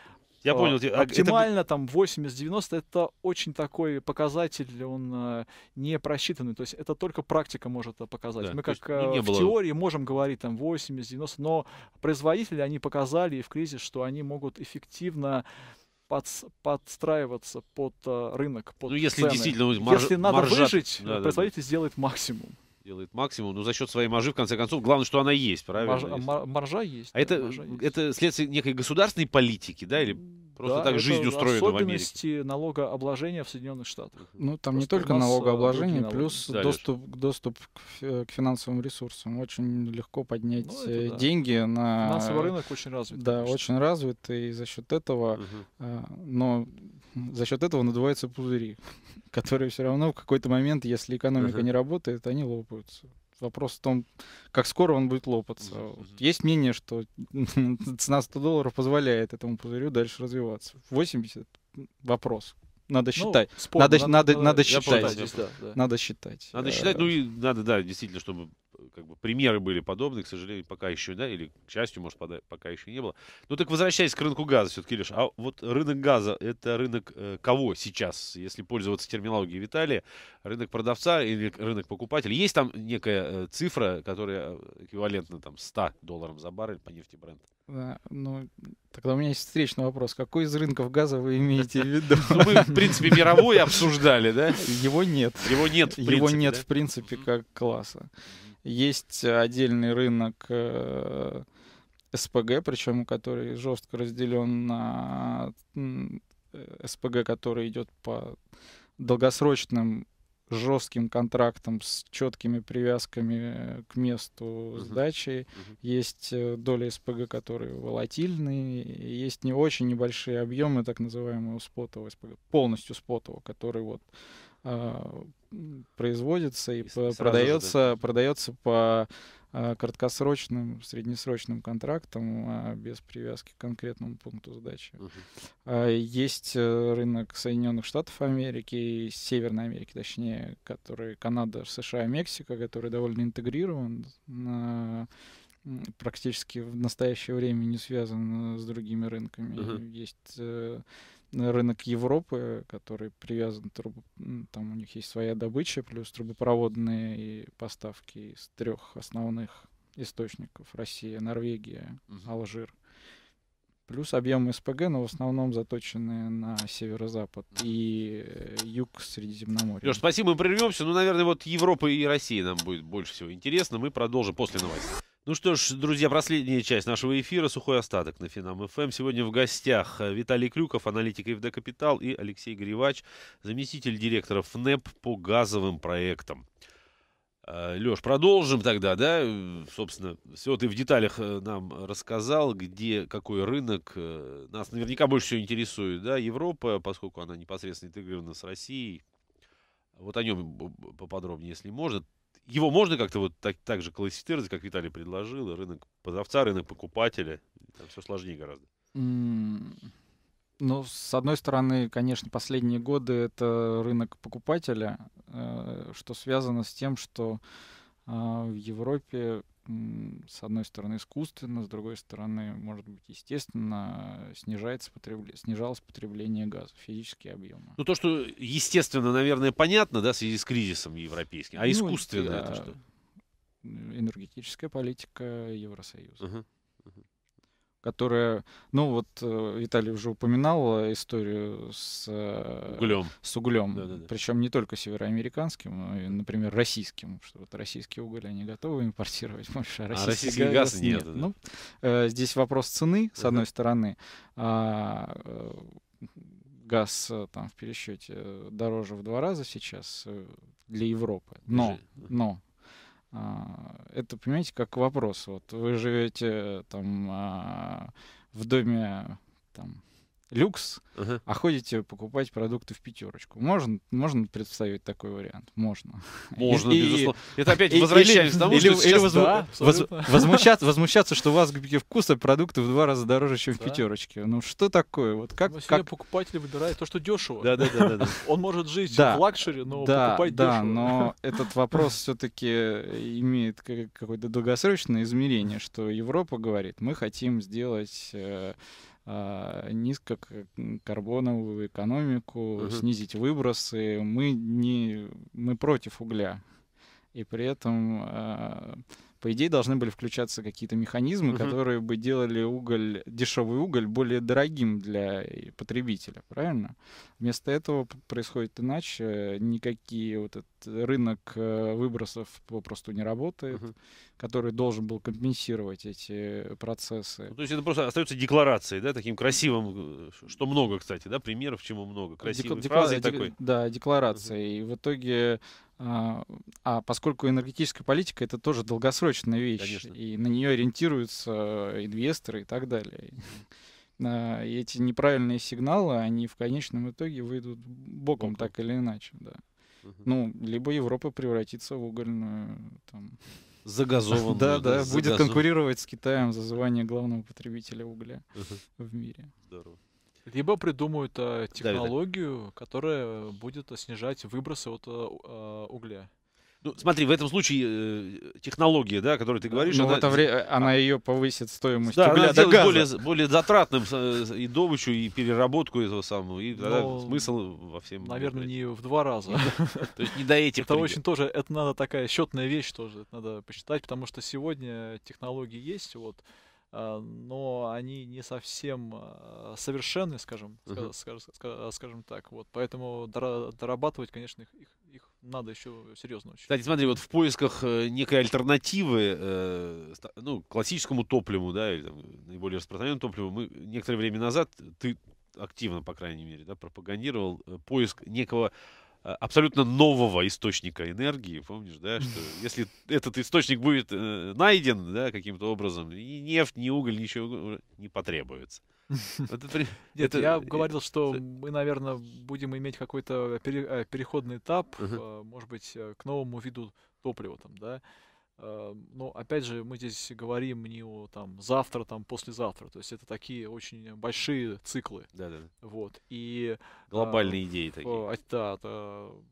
B: я понял. А оптимально это... там 80-90 это очень такой показатель, он э, не просчитанный. То есть это только практика может это показать. Да, Мы как э, не в было... теории можем говорить там 80-90, но производители, они показали в кризис, что они могут эффективно подстраиваться под э, рынок, под Ну, если цены. действительно марж, Если надо маржа, выжить, да, производитель да. сделает максимум
A: делает максимум. Ну, за счет своей маржи, в конце концов, главное, что она есть, правильно? Маржа есть. маржа есть а да, это, маржа есть. следствие некой государственной политики, да, или просто да, так жизнь устроена в Америке?
B: Особенности налогообложения в Соединенных Штатах. Ну, там просто не только э, налогообложение, плюс
C: да, доступ, доступ к, э, к финансовым ресурсам. Очень легко поднять ну, э, это, да. деньги на... Финансовый рынок очень развит. Да, конечно. очень развит, и за счет этого... Угу. Но за счет этого надуваются пузыри, которые все равно в какой-то момент, если экономика uh-huh. не работает, они лопаются. Вопрос в том, как скоро он будет лопаться. Uh-huh. Есть мнение, что цена 100 долларов позволяет этому пузырю дальше развиваться. 80 вопрос надо ну, считать. Ну, спорт, надо, надо, надо, надо, считать. Пытаюсь, здесь, да, да. надо считать. Надо э, считать,
A: ну и надо, да, действительно, чтобы как бы примеры были подобные, к сожалению, пока еще, да, или к счастью, может, пока еще не было. Ну так возвращаясь к рынку газа все-таки, Леш, а вот рынок газа, это рынок э, кого сейчас, если пользоваться терминологией Виталия, рынок продавца или рынок покупателя? Есть там некая э, цифра, которая э, эквивалентна там 100 долларам за баррель по нефти бренда?
C: Да, ну, тогда у меня есть встречный вопрос. Какой из рынков газа вы имеете в виду? Ну, мы, в принципе, мировой обсуждали, да? Его нет. Его нет, в принципе, Его нет, в принципе, как класса. Есть э, отдельный рынок э, СПГ, причем который жестко разделен на э, СПГ, который идет по долгосрочным жестким контрактом с четкими привязками э, к месту сдачи. Uh-huh. Есть э, доли СПГ, которые волатильные. Есть не очень небольшие объемы так называемого спотового СПГ, полностью спотового, который вот а, производится и, и продается, продается по Э, краткосрочным, среднесрочным контрактам а без привязки к конкретному пункту сдачи. Uh-huh. Есть э, рынок Соединенных Штатов Америки и Северной Америки, точнее, которые Канада, США, и Мексика, который довольно интегрирован на практически в настоящее время не связан э, с другими рынками. Uh-huh. Есть рынок Европы, который привязан, труб... там у них есть своя добыча, плюс трубопроводные и поставки из трех основных источников. Россия, Норвегия, uh-huh. Алжир. Плюс объемы СПГ, но в основном заточены на северо-запад
A: и э, юг Средиземноморья. Леш, спасибо, мы прервемся. Ну, наверное, вот Европа и Россия нам будет больше всего интересно. Мы продолжим после новостей. Ну что ж, друзья, последняя часть нашего эфира «Сухой остаток» на Финам ФМ. Эм. Сегодня в гостях Виталий Крюков, аналитик ФД «Капитал» и Алексей Гривач, заместитель директора ФНЭП по газовым проектам. Э, Леш, продолжим тогда, да? Собственно, все ты в деталях э, нам рассказал, где какой рынок. Э, нас наверняка больше всего интересует, да, Европа, поскольку она непосредственно интегрирована с Россией. Вот о нем поподробнее, если можно его можно как-то вот так, так же классифицировать, как Виталий предложил, рынок продавца, рынок покупателя, там все сложнее гораздо.
C: Ну, с одной стороны, конечно, последние годы это рынок покупателя, э, что связано с тем, что а, в Европе с одной стороны, искусственно, с другой стороны, может быть, естественно, снижается потребле... снижалось потребление газа, физические объемы.
A: Ну, то, что естественно, наверное, понятно, да, в связи с кризисом европейским, а ну, искусственно это, это а, что?
C: Энергетическая политика Евросоюза. Uh-huh. Uh-huh которая, ну вот э, Виталий уже упоминал историю с э, углем, с углем. Да, да, да. причем не только североамериканским, но и, например, российским, что вот российский уголь они готовы импортировать больше, а, а российский, а российский газ, газ нет. нет. Да. Ну, э, здесь вопрос цены, с uh одной стороны, а, э, газ э, там в пересчете дороже в два раза сейчас для Европы, но, но а, это, понимаете, как вопрос. Вот вы живете э, там а, в доме там люкс, uh-huh. а ходите покупать продукты в пятерочку. Можно, можно представить такой вариант? Можно. Можно, и, безусловно. Это опять и,
A: возвращаемся к тому, или, что или возму... да,
B: воз... возмущаться,
C: возмущаться, что у вас вкуса продукты в два раза дороже, чем да. в пятерочке. Ну что такое? Вот как, но ну, как...
B: покупатель выбирает то, что дешево. Да, да, да, да, Он может жить да, в лакшере, но да, покупать да, дешево. но этот вопрос
C: все-таки имеет какое-то долгосрочное измерение, что Европа говорит, мы хотим сделать э, а, низкокарбоновую экономику, угу. снизить выбросы. Мы не мы против угля и при этом а, по идее, должны были включаться какие-то механизмы, угу. которые бы делали уголь, дешевый уголь более дорогим для потребителя, правильно? Вместо этого происходит иначе. Никакие вот этот рынок э, выбросов попросту не работает, угу. который должен был компенсировать эти э, процессы. Ну, то есть это
A: просто остается декларацией, да, таким красивым, э, что много, кстати, да, примеров, чему много. Красивой Декла- фразой дек- такой.
C: Да, декларацией. Угу. И в итоге а, а поскольку энергетическая политика это тоже долгосрочная вещь, Конечно. и на нее ориентируются инвесторы и так далее. А, и эти неправильные сигналы, они в конечном итоге выйдут боком, боком. так или иначе, да. Угу. Ну, либо Европа превратится в угольную там. Загазованную. Да, да, будет конкурировать с Китаем за звание главного потребителя угля
A: в мире. Здорово.
B: Либо придумают э, технологию, да, которая будет э, снижать выбросы от э, э, угля.
A: Ну, смотри, в этом случае э, технология, да, о которой ты говоришь, ну, она, это вре... Э, она а.
C: ее повысит стоимость да, угля она до газа.
A: Более, более затратным и добычу, и переработку этого самого, и Но, да, смысл во всем. Наверное, не в
B: два раза. То есть не до этих. Это очень тоже, это надо такая счетная вещь тоже, надо посчитать, потому что сегодня технологии есть, вот, а, но они не совсем а, совершенны, скажем, uh-huh. скажем, скажем так. Вот, поэтому дорабатывать, конечно, их, их, их надо еще серьезно учить.
A: Кстати, смотри, вот в поисках э, некой альтернативы, э, ну, классическому топливу, да, или там, наиболее распространенному топливу, мы некоторое время назад ты активно, по крайней мере, да, пропагандировал э, поиск некого Э, абсолютно нового источника энергии, помнишь, да, что если этот источник будет э, найден, да, каким-то образом, ни нефть, ни уголь, ничего не потребуется. Это, Нет, это, я э, говорил,
B: что мы, наверное, будем иметь какой-то пере, переходный этап, uh-huh. может быть, к новому виду топлива, там, да, Э, но опять же, мы здесь говорим не о там завтра, там послезавтра. То есть это такие очень большие циклы. Да, да. Вот. И, Глобальные а, идеи такие. А, да, да,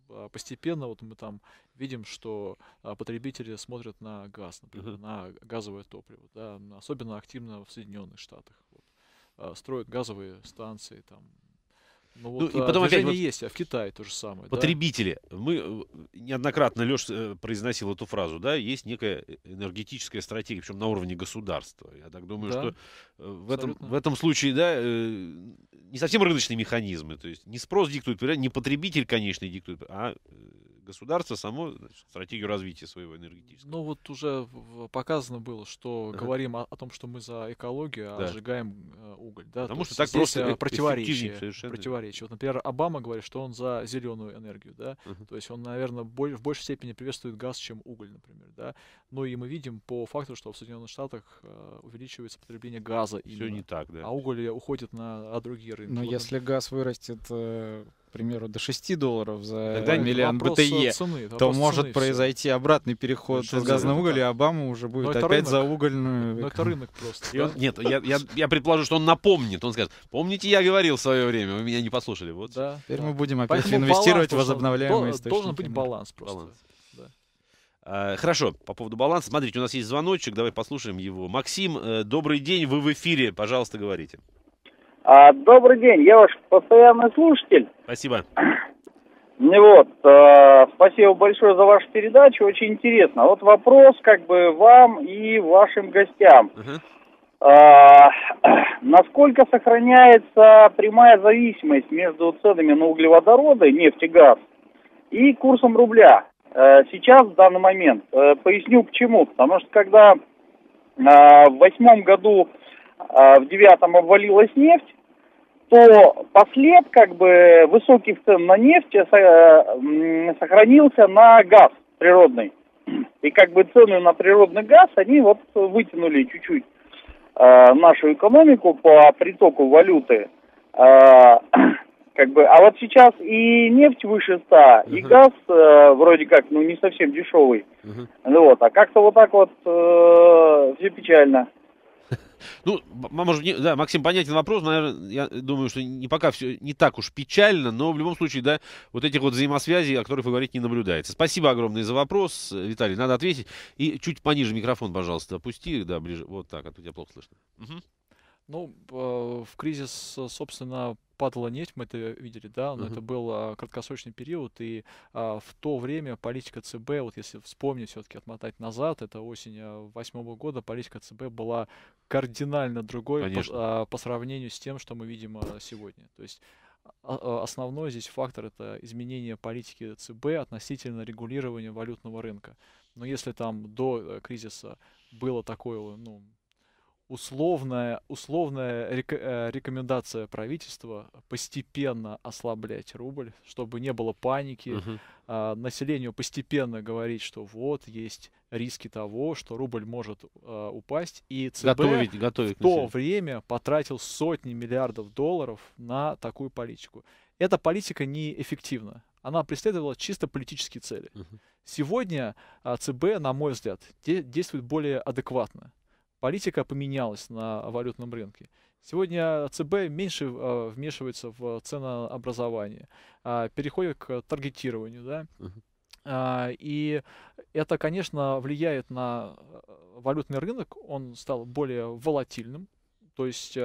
B: а постепенно вот мы там видим, что а, потребители смотрят на газ, например, uh-huh. на газовое топливо. Да, особенно активно в Соединенных Штатах. Вот. Э, строят газовые станции, там ну, ну, вот, ну, и а, потом опять вот, есть, а в Китае то же самое. Потребители.
A: Да? Мы э, неоднократно Леш э, произносил эту фразу, да, есть некая э, энергетическая стратегия, причем на уровне государства. Я так думаю, да, что в этом, в этом случае, да, не совсем рыночные механизмы. То есть не спрос диктует, не потребитель конечно, диктует, а государство само значит, стратегию развития своего энергетического.
B: Ну вот уже показано было, что ага. говорим о, о том, что мы за экологию, а да. сжигаем э, уголь. Да? Потому То что так просто э, противоречие. противоречие. Вот, например, Обама говорит, что он за зеленую энергию. Да? Ага. То есть он, наверное, боль, в большей степени приветствует газ, чем уголь, например. Да? Ну и мы видим по факту, что в Соединенных Штатах э, увеличивается потребление газа. Все именно. не так, да. А уголь уходит на а другие рынки. Но вот если
C: он... газ вырастет э, примеру, до 6 долларов за Тогда миллион БТЕ, цены, то может цены, произойти все. обратный переход с газного уголь, да. и Обама уже будет опять рынок. за угольную. Но это рынок просто. И он, Нет, я, я, я
A: предположу, что он напомнит. Он скажет, помните, я говорил в свое время, вы меня не послушали. Вот. Да, Теперь да. мы будем опять Поэтому инвестировать в возобновляемые источники. Должен быть баланс просто. Баланс. А, хорошо, по поводу баланса. Смотрите, у нас есть звоночек, давай послушаем его. Максим, э, добрый день, вы в эфире, пожалуйста, говорите.
D: А, добрый день, я ваш постоянный слушатель. Спасибо. Мне вот, э, спасибо большое за вашу передачу, очень интересно. Вот вопрос как бы вам и вашим гостям. Uh-huh. Э, насколько сохраняется прямая зависимость между ценами на углеводороды, нефть и газ, и курсом рубля? Э, сейчас, в данный момент, э, поясню почему. Потому что когда э, в восьмом году а, в девятом обвалилась нефть, то послед как бы высоких цен на нефть э, сохранился на газ природный. И как бы цены на природный газ, они вот вытянули чуть-чуть а, нашу экономику по притоку валюты. А, как бы, а вот сейчас и нефть выше 100, uh-huh. и газ э, вроде как, ну не совсем дешевый. Uh-huh. Вот, а как-то вот так вот э, все печально.
A: Ну, может, не, да, Максим, понятен вопрос, наверное, я думаю, что не пока все не так уж печально, но в любом случае, да, вот этих вот взаимосвязей, о которых вы говорите, не наблюдается. Спасибо огромное за вопрос, Виталий, надо ответить. И чуть пониже микрофон, пожалуйста, опусти, да, ближе, вот так, а то тебя плохо слышно. Угу.
B: Ну, э, в кризис, э, собственно, падала нефть, мы это видели, да, но uh-huh. это был а, краткосрочный период, и а, в то время политика ЦБ, вот если вспомнить, все-таки отмотать назад, это осень а, восьмого года, политика ЦБ была кардинально другой по, по сравнению с тем, что мы видим сегодня. То есть основной здесь фактор это изменение политики ЦБ относительно регулирования валютного рынка. Но если там до э, кризиса было такое, ну, условная, условная рек- э, рекомендация правительства постепенно ослаблять рубль, чтобы не было паники, угу. а, населению постепенно говорить, что вот есть риски того, что рубль может а, упасть, и ЦБ готовить, готовить в то время потратил сотни миллиардов долларов на такую политику. Эта политика неэффективна. Она преследовала чисто политические цели. Угу. Сегодня а, ЦБ, на мой взгляд, де- действует более адекватно политика поменялась на валютном рынке. Сегодня ЦБ меньше э, вмешивается в ценообразование, э, переходит к таргетированию, да. Uh-huh. Э, и это, конечно, влияет на валютный рынок, он стал более волатильным, то есть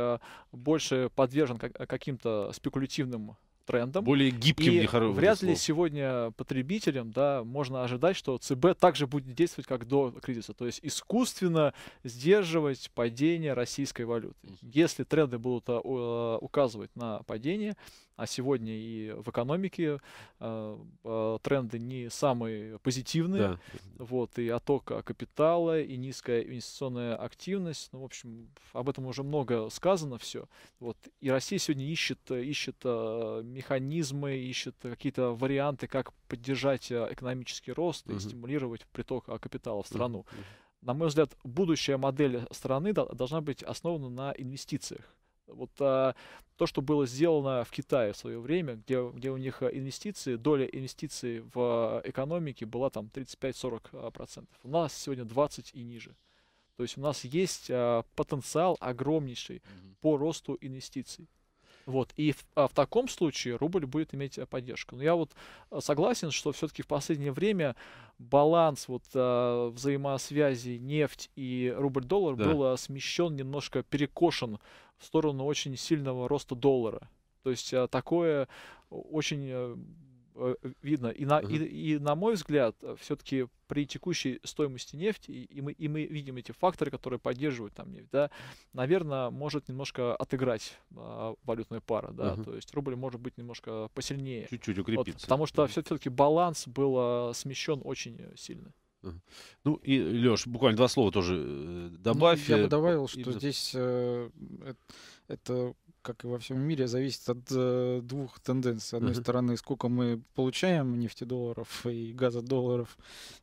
B: больше подвержен каким-то спекулятивным трендом. Более гибким, и нехорошим. Вряд ли слов. сегодня потребителям да, можно ожидать, что ЦБ также будет действовать, как до кризиса. То есть искусственно сдерживать падение российской валюты. Если тренды будут а, а, указывать на падение, а сегодня и в экономике э, э, тренды не самые позитивные. Да. Вот, и отток а, капитала, и низкая инвестиционная активность. Ну, в общем, об этом уже много сказано все. Вот, и Россия сегодня ищет, ищет э, механизмы, ищет какие-то варианты, как поддержать экономический рост угу. и стимулировать приток капитала в страну. Угу. На мой взгляд, будущая модель страны должна быть основана на инвестициях. Вот а, то, что было сделано в Китае в свое время, где, где у них а, инвестиции, доля инвестиций в а, экономике была там 35-40%. У нас сегодня 20 и ниже. То есть у нас есть а, потенциал огромнейший mm-hmm. по росту инвестиций. Вот. И в, а в таком случае рубль будет иметь э, поддержку. Но я вот э, согласен, что все-таки в последнее время баланс вот а, взаимосвязи нефть и рубль-доллар да. был а, смещен, немножко перекошен в сторону очень сильного роста доллара. То есть а, такое очень э, Э, видно. И на, uh-huh. и, и на мой взгляд, э, все-таки при текущей стоимости нефти, и, и, мы, и мы видим эти факторы, которые поддерживают там нефть, да, наверное, может немножко отыграть а, валютная пара, да, uh-huh. то есть рубль может быть немножко посильнее. Чуть-чуть укрепиться. Вот, потому что uh-huh. все-таки баланс был э, смещен очень сильно.
A: Ну и, Леш, буквально два слова тоже ну, добавь. Ну, я бы добавил, что и...
C: здесь э, это как и во всем мире, зависит от э, двух тенденций. С одной uh-huh. стороны, сколько мы получаем нефтедолларов и газодолларов,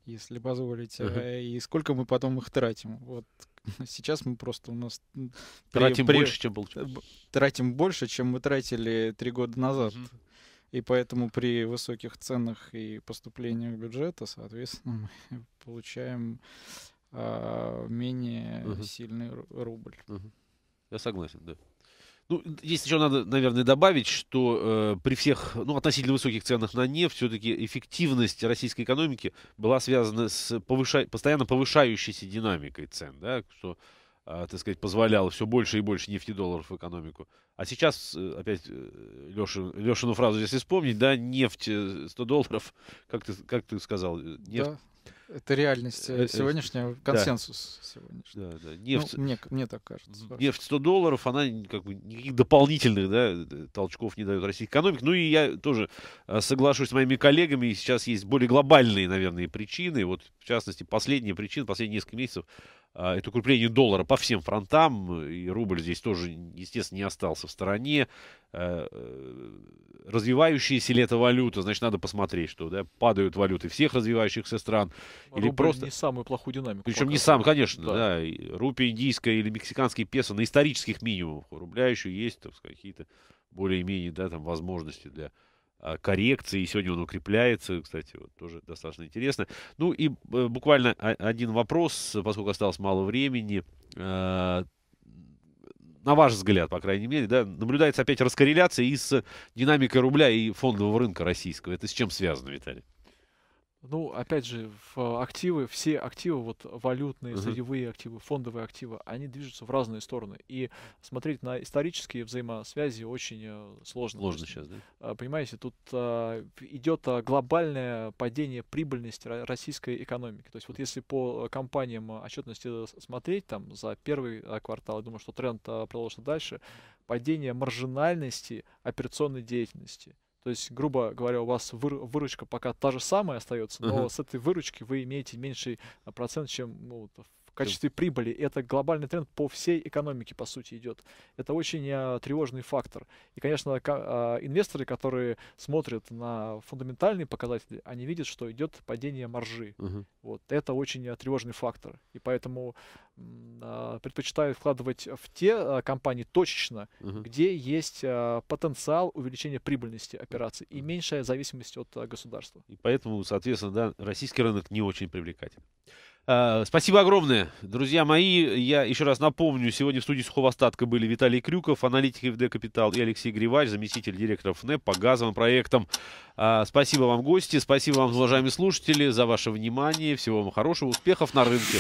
C: если позволите, uh-huh. Э, и сколько мы потом их тратим. Вот сейчас мы просто у нас... Тратим при, больше, при, чем получаем. Тратим больше, чем мы тратили три года назад. Uh-huh. И поэтому при высоких ценах и поступлениях бюджета, соответственно, мы получаем а, менее uh-huh. сильный рубль. Uh-huh.
A: Я согласен, да. Ну, здесь еще надо, наверное, добавить, что э, при всех ну, относительно высоких ценах на нефть все-таки эффективность российской экономики была связана с повыша... постоянно повышающейся динамикой цен, да, что, э, так сказать, позволяло все больше и больше нефтедолларов в экономику. А сейчас, э, опять э, Лешину фразу, если вспомнить, да, нефть 100 э, долларов, как ты, как ты сказал, э, нефть... Да
C: это реальность э, э, э, сегодняшняя, консенсус да. сегодняшний.
A: Да, да. Ну, Нефть, ну, мне, мне так кажется. Нефть 100 долларов, она как бы никаких дополнительных да, толчков не дает российской экономике. Ну и я тоже соглашусь с моими коллегами, сейчас есть более глобальные, наверное, причины. Вот в частности, последняя причина, последние несколько месяцев а, это укрепление доллара по всем фронтам, и рубль здесь тоже, естественно, не остался в стороне. Э, э, развивающаяся ли это валюта, значит, надо посмотреть, что да, падают валюты всех развивающихся стран. А рубль или просто... не самую плохую динамику. Причем не сам, конечно, да. да. Рупия индийская или мексиканский песо на исторических минимумах. У рубля еще есть, так какие-то более-менее, да, там, возможности для а, коррекции. И сегодня он укрепляется. Кстати, вот тоже достаточно интересно. Ну и э, буквально один вопрос, поскольку осталось мало времени. А, на ваш взгляд, по крайней мере, да, наблюдается опять раскорреляция и с э, динамикой рубля и фондового рынка российского. Это с чем связано, Виталий?
B: Ну, опять же, в э, активы, все активы, вот валютные, сырьевые активы, фондовые активы, они движутся в разные стороны. И смотреть на исторические взаимосвязи очень э, сложно. Сложно сейчас, да? Э, понимаете, тут а, идет а, глобальное падение прибыльности российской экономики. То есть вот если по компаниям отчетности смотреть, там, за первый а, квартал, я думаю, что тренд а, продолжится дальше, падение маржинальности операционной деятельности – то есть, грубо говоря, у вас выручка пока та же самая остается, но uh-huh. с этой выручки вы имеете меньший а, процент, чем ну, качестве да. прибыли. Это глобальный тренд по всей экономике, по сути, идет. Это очень а, тревожный фактор. И, конечно, а, инвесторы, которые смотрят на фундаментальные показатели, они видят, что идет падение маржи. Угу. Вот. Это очень а, тревожный фактор. И поэтому а, предпочитают вкладывать в те э, компании точечно, угу. где есть потенциал увеличения прибыльности операций и меньшая зависимость от государства. И
A: поэтому, соответственно, да, российский рынок не очень привлекательный. Э, спасибо огромное, друзья мои. Я еще раз напомню, сегодня в студии Сухого Остатка были Виталий Крюков, аналитик ФД «Капитал» и Алексей Гривач, заместитель директора ФНЭП по газовым проектам. Э, спасибо вам, гости, спасибо вам, уважаемые слушатели, за ваше внимание. Всего вам хорошего, успехов на рынке.